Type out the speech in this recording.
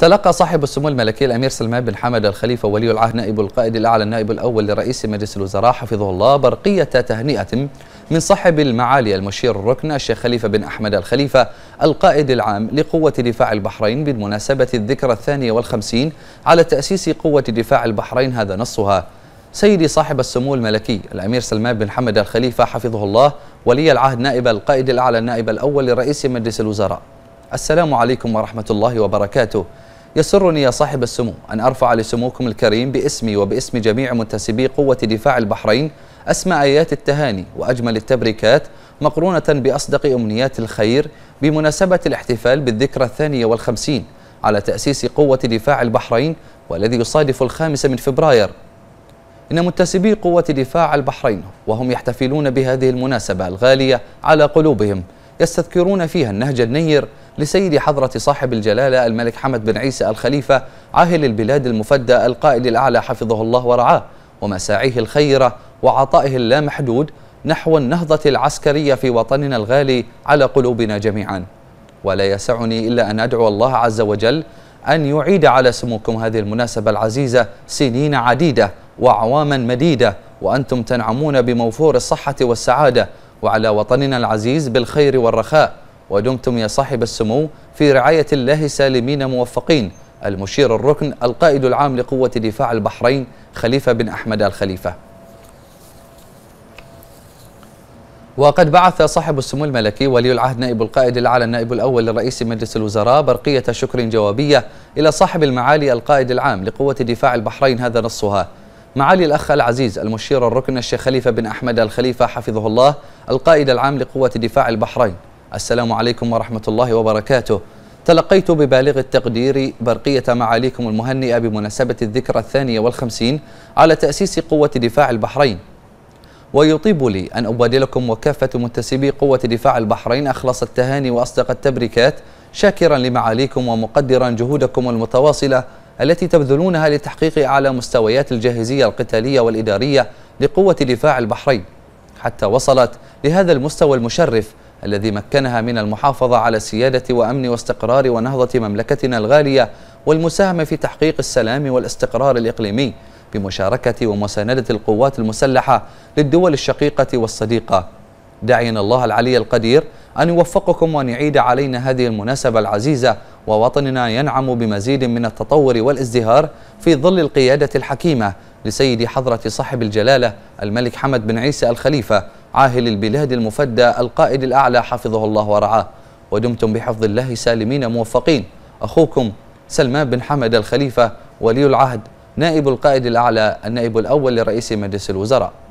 تلقى صاحب السمو الملكي الامير سلمان بن حمد الخليفه ولي العهد نائب القائد الاعلى النائب الاول لرئيس مجلس الوزراء حفظه الله برقيه تهنئه من صاحب المعالي المشير الركن الشيخ خليفه بن احمد الخليفه القائد العام لقوه دفاع البحرين بمناسبه الذكرى الثانيه والخمسين على تاسيس قوه دفاع البحرين هذا نصها سيدي صاحب السمو الملكي الأمير سلمان بن حمد الخليفة حفظه الله ولي العهد نائب القائد الأعلى النائب الأول لرئيس مجلس الوزراء السلام عليكم ورحمة الله وبركاته يسرني يا صاحب السمو أن أرفع لسموكم الكريم باسمي وباسم جميع منتسبي قوة دفاع البحرين أسمى آيات التهاني وأجمل التبريكات مقرونة بأصدق أمنيات الخير بمناسبة الاحتفال بالذكرى الثانية والخمسين على تأسيس قوة دفاع البحرين والذي يصادف الخامس من فبراير إن منتسبي قوة دفاع البحرين وهم يحتفلون بهذه المناسبة الغالية على قلوبهم يستذكرون فيها النهج النير لسيد حضرة صاحب الجلالة الملك حمد بن عيسى الخليفة عاهل البلاد المفدى القائد الأعلى حفظه الله ورعاه ومساعيه الخيرة وعطائه اللامحدود نحو النهضة العسكرية في وطننا الغالي على قلوبنا جميعا ولا يسعني إلا أن أدعو الله عز وجل أن يعيد على سموكم هذه المناسبة العزيزة سنين عديدة وأعواما مديدة وأنتم تنعمون بموفور الصحة والسعادة وعلى وطننا العزيز بالخير والرخاء ودمتم يا صاحب السمو في رعاية الله سالمين موفقين المشير الركن القائد العام لقوة دفاع البحرين خليفة بن أحمد الخليفة وقد بعث صاحب السمو الملكي ولي العهد نائب القائد الأعلى النائب الأول لرئيس مجلس الوزراء برقية شكر جوابية إلى صاحب المعالي القائد العام لقوة دفاع البحرين هذا نصها معالي الأخ العزيز المشير الركن الشيخ خليفة بن أحمد الخليفة حفظه الله القائد العام لقوة دفاع البحرين السلام عليكم ورحمة الله وبركاته تلقيت ببالغ التقدير برقية معاليكم المهنئة بمناسبة الذكرى الثانية والخمسين على تأسيس قوة دفاع البحرين ويطيب لي أن أبادلكم وكافة منتسبي قوة دفاع البحرين أخلص التهاني وأصدق التبريكات شاكرا لمعاليكم ومقدرا جهودكم المتواصلة التي تبذلونها لتحقيق أعلى مستويات الجاهزية القتالية والإدارية لقوة دفاع البحرين حتى وصلت لهذا المستوى المشرف الذي مكنها من المحافظة على سيادة وأمن واستقرار ونهضة مملكتنا الغالية والمساهمة في تحقيق السلام والاستقرار الإقليمي بمشاركة ومساندة القوات المسلحة للدول الشقيقة والصديقة دعينا الله العلي القدير أن يوفقكم وأن يعيد علينا هذه المناسبة العزيزة ووطننا ينعم بمزيد من التطور والازدهار في ظل القيادة الحكيمة لسيد حضرة صاحب الجلالة الملك حمد بن عيسى الخليفة عاهل البلاد المفدى القائد الأعلى حفظه الله ورعاه ودمتم بحفظ الله سالمين موفقين أخوكم سلمان بن حمد الخليفة ولي العهد نائب القائد الأعلى النائب الأول لرئيس مجلس الوزراء